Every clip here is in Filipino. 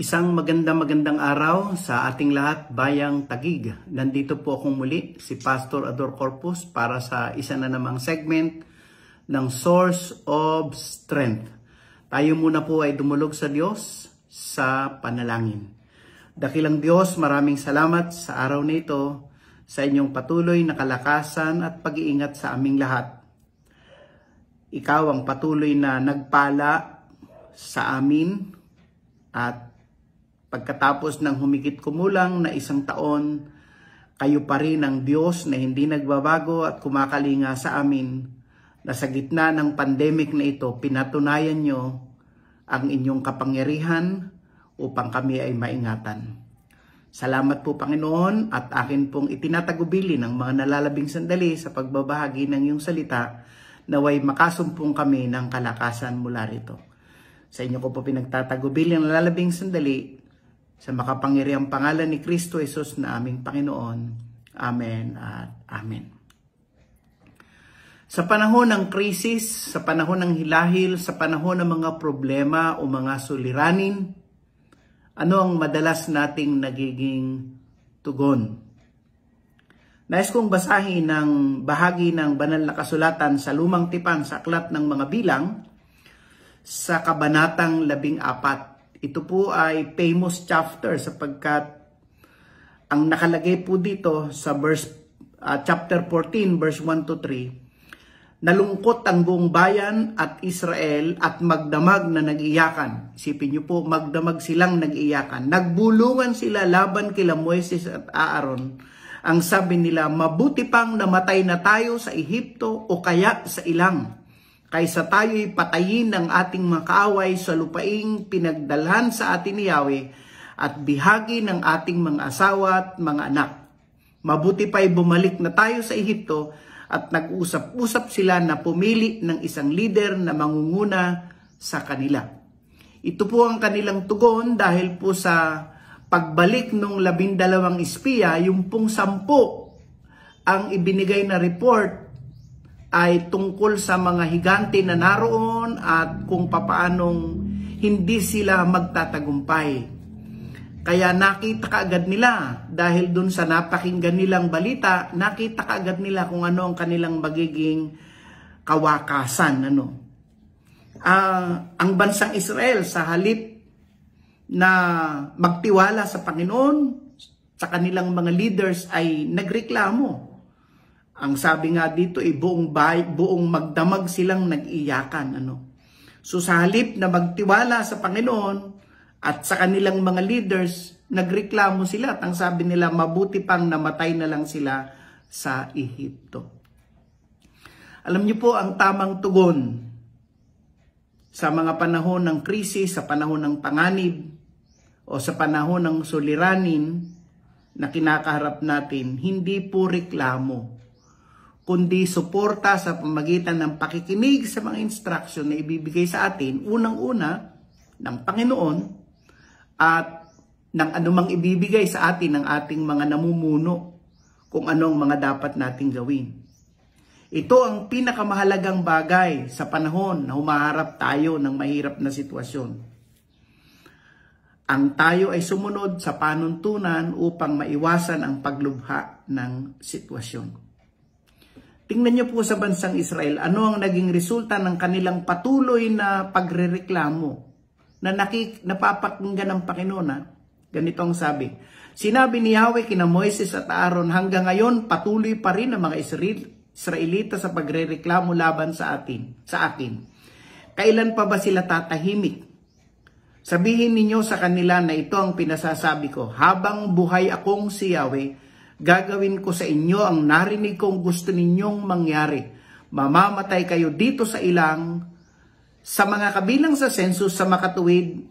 Isang maganda magandang araw sa ating lahat bayang tagig. Nandito po akong muli si Pastor Ador Corpus para sa isa na namang segment ng Source of Strength. Tayo muna po ay dumulog sa Diyos sa panalangin. Dakilang Diyos, maraming salamat sa araw na ito sa inyong patuloy na kalakasan at pag-iingat sa aming lahat. Ikaw ang patuloy na nagpala sa amin at Pagkatapos ng humikit kumulang na isang taon, kayo pa rin ang Diyos na hindi nagbabago at kumakalinga sa amin na sa gitna ng pandemic na ito, pinatunayan nyo ang inyong kapangyarihan upang kami ay maingatan. Salamat po Panginoon at akin pong itinatagubili ng mga nalalabing sandali sa pagbabahagi ng iyong salita naway makasumpong kami ng kalakasan mula rito. Sa inyo ko po pinagtatagubili ang nalalabing sandali sa makapangyarihang pangalan ni Kristo Jesus na aming Panginoon. Amen at Amen. Sa panahon ng krisis, sa panahon ng hilahil, sa panahon ng mga problema o mga suliranin, ano ang madalas nating nagiging tugon? Nais kong basahin ng bahagi ng banal na kasulatan sa Lumang Tipan sa Aklat ng Mga Bilang sa Kabanatang 14. Ito po ay famous chapter sapagkat ang nakalagay po dito sa verse uh, chapter 14 verse 1 to 3 Nalungkot ang buong bayan at Israel at magdamag na nag-iyakan. Isipin niyo po, magdamag silang nag-iyakan. Nagbulungan sila laban kila Moises at Aaron. Ang sabi nila, mabuti pang namatay na tayo sa Ehipto o kaya sa ilang kaysa tayo'y patayin ng ating makaaway sa lupaing pinagdalhan sa atin ni Yahweh at bihagi ng ating mga asawa at mga anak. Mabuti pa'y bumalik na tayo sa Ehipto at nag-usap-usap sila na pumili ng isang leader na mangunguna sa kanila. Ito po ang kanilang tugon dahil po sa pagbalik ng labindalawang espiya, yung pong sampo ang ibinigay na report ay tungkol sa mga higante na naroon at kung papaanong hindi sila magtatagumpay. Kaya nakita kaagad nila dahil dun sa napakinggan nilang balita, nakita kaagad nila kung ano ang kanilang magiging kawakasan. Ano? Uh, ang bansang Israel sa halip na magtiwala sa Panginoon, sa kanilang mga leaders ay nagreklamo ang sabi nga dito ay eh, buong bahay, buong magdamag silang nag-iyakan. Ano? So sa halip na magtiwala sa Panginoon at sa kanilang mga leaders, nagreklamo sila at ang sabi nila mabuti pang namatay na lang sila sa Ehipto. Alam niyo po ang tamang tugon sa mga panahon ng krisis, sa panahon ng panganib, o sa panahon ng suliranin na kinakaharap natin, hindi po reklamo kundi suporta sa pamagitan ng pakikinig sa mga instruction na ibibigay sa atin, unang-una ng Panginoon at ng anumang ibibigay sa atin ng ating mga namumuno kung anong mga dapat nating gawin. Ito ang pinakamahalagang bagay sa panahon na humaharap tayo ng mahirap na sitwasyon. Ang tayo ay sumunod sa panuntunan upang maiwasan ang paglubha ng sitwasyon. Tingnan niyo po sa bansang Israel, ano ang naging resulta ng kanilang patuloy na pagrereklamo na nakik napapakinggan ng Panginoon. Ha? Ganito ang sabi. Sinabi ni Yahweh kina Moises at Aaron, hanggang ngayon patuloy pa rin ang mga Israelita sa pagrereklamo laban sa atin, sa akin. Kailan pa ba sila tatahimik? Sabihin ninyo sa kanila na ito ang pinasasabi ko, habang buhay akong si Yahweh, Gagawin ko sa inyo ang narinig kong gusto ninyong mangyari. Mamamatay kayo dito sa ilang. Sa mga kabilang sa sensus sa makatuwid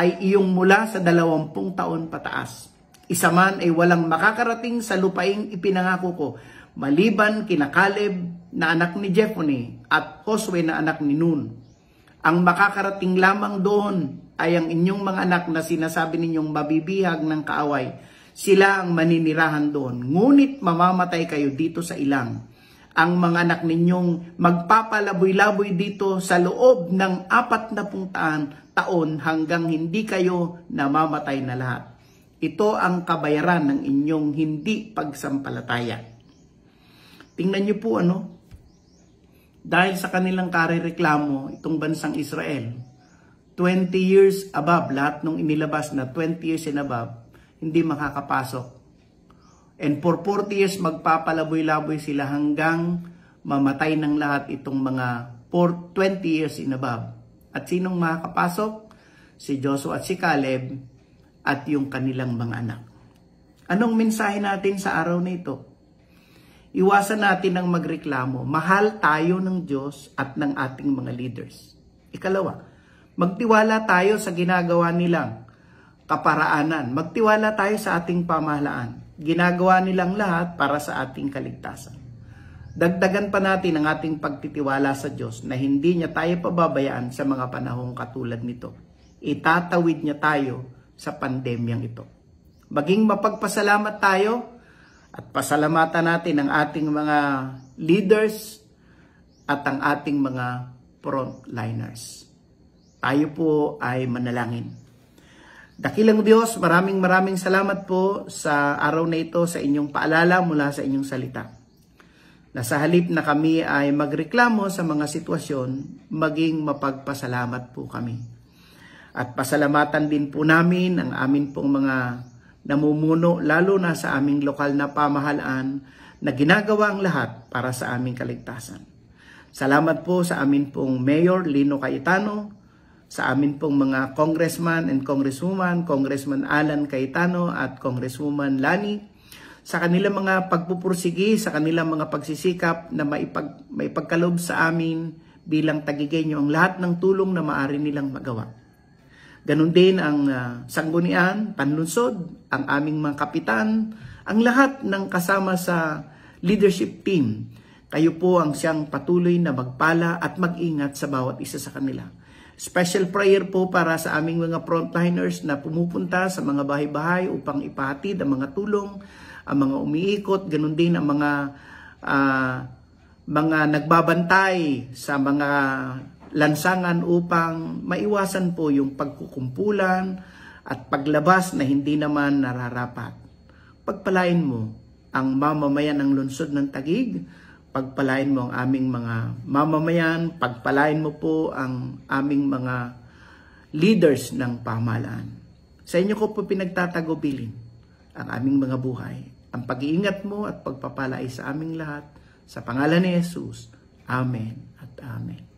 ay iyong mula sa dalawampung taon pataas. Isa man ay walang makakarating sa lupaing ipinangako ko, maliban kina Caleb na anak ni Jephone at Josue na anak ni Nun. Ang makakarating lamang doon ay ang inyong mga anak na sinasabi ninyong mabibihag ng kaaway sila ang maninirahan doon. Ngunit mamamatay kayo dito sa ilang. Ang mga anak ninyong magpapalaboy-laboy dito sa loob ng apat na puntaan taon hanggang hindi kayo namamatay na lahat. Ito ang kabayaran ng inyong hindi pagsampalataya. Tingnan niyo po ano, dahil sa kanilang kare-reklamo itong bansang Israel. 20 years above, lahat nung inilabas na 20 years and above, hindi makakapasok. And for 40 years, magpapalaboy-laboy sila hanggang mamatay ng lahat itong mga for 20 years in above. At sinong makakapasok? Si Joshua at si Caleb at yung kanilang mga anak. Anong mensahe natin sa araw na ito? Iwasan natin ang magreklamo. Mahal tayo ng Diyos at ng ating mga leaders. Ikalawa, magtiwala tayo sa ginagawa nilang kaparaanan. Magtiwala tayo sa ating pamahalaan. Ginagawa nilang lahat para sa ating kaligtasan. Dagdagan pa natin ang ating pagtitiwala sa Diyos na hindi niya tayo pababayaan sa mga panahong katulad nito. Itatawid niya tayo sa pandemyang ito. Maging mapagpasalamat tayo at pasalamatan natin ang ating mga leaders at ang ating mga frontliners. Tayo po ay manalangin. Dakilang Diyos, maraming maraming salamat po sa araw na ito sa inyong paalala mula sa inyong salita. Nasa halip na kami ay magreklamo sa mga sitwasyon, maging mapagpasalamat po kami. At pasalamatan din po namin ang amin pong mga namumuno lalo na sa aming lokal na pamahalaan na ginagawa ang lahat para sa aming kaligtasan. Salamat po sa amin pong Mayor Lino Cayetano, sa amin pong mga congressman and congresswoman, Congressman Alan Cayetano at Congresswoman Lani sa kanilang mga pagpupursigi, sa kanilang mga pagsisikap na maipag, maipagkalob sa amin bilang tagigenyo ang lahat ng tulong na maari nilang magawa. Ganon din ang uh, sanggunian, panlunsod, ang aming mga kapitan, ang lahat ng kasama sa leadership team. Kayo po ang siyang patuloy na magpala at mag-ingat sa bawat isa sa kanila. Special prayer po para sa aming mga frontliners na pumupunta sa mga bahay-bahay upang ipahatid ang mga tulong, ang mga umiikot, ganun din ang mga uh, mga nagbabantay sa mga lansangan upang maiwasan po yung pagkukumpulan at paglabas na hindi naman nararapat. Pagpalain mo ang mamamayan ng lungsod ng Tagig pagpalain mo ang aming mga mamamayan, pagpalain mo po ang aming mga leaders ng pamahalaan. Sa inyo ko po pinagtatagubilin ang aming mga buhay, ang pag-iingat mo at pagpapalay sa aming lahat. Sa pangalan ni Jesus, Amen at Amen.